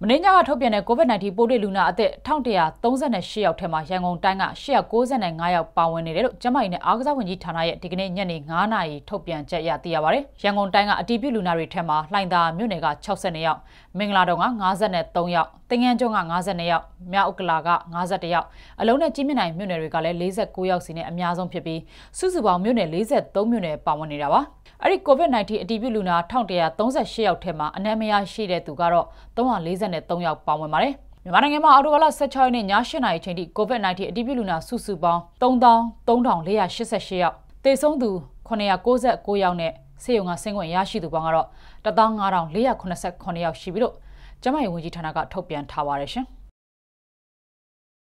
မင်းညကထုတ်ပြန်တဲ့ COVID-19 ပိုးတွေ့လူနာအသက်1138ယောက်ထဲမှာရန်ကုန်တိုင်းက195ယောက်ပါဝင်နေတယ်လို့ကျန်းမာရေးနဲ့အားကစားဝန်ကြီးဌာနရဲ့ဒီကနေ့ညနေ9နာရီထုတ်ပြန်ချက်အရသိရပါဗျ။ရန်ကုန်တိုင်းကအတည်ပြုလူနာတွေထဲမှာလှိုင်သာမြို့နယ်က62ယောက်၊မင်္ဂလာတောင်က53ယောက်၊တင်ငန်းကျွန်းက52ယောက်၊မြောက်ဥက္ကလာက51ယောက်၊အလုံးနဲ့ကြီးမြင့်နိုင်မြို့နယ်တွေကလည်း49ယောက်စီနဲ့အများဆုံးဖြစ်ပြီးစုစုပေါင်းမြို့နယ်43မြို့နယ်ပါဝင်နေတာပါ။အဲ့ဒီ COVID-19 အတည်ပြုလူနာ1138ယောက်ထဲမှာအနံ့မရရှိတဲ့သူကတော့340 43ယောက်ပါဝင်ပါတယ်။မြန်မာနိုင်ငံမှာအော်တိုဘာလ16ရက်နေ့ည8နာရီချိန်ထိ COVID-19 အတည်ပြုလူနာစုစုပေါင်း3388ယောက်၊သေဆုံးသူ969ယောက်နဲ့ဆေးရုံကဆင်းခွင့်ရရှိသူပေါင်းကတော့15489ယောက်ရှိပြီလို့ကျန်းမာရေးဝန်ကြီးဌာနကထုတ်ပြန်ထားပါတယ်ရှင်။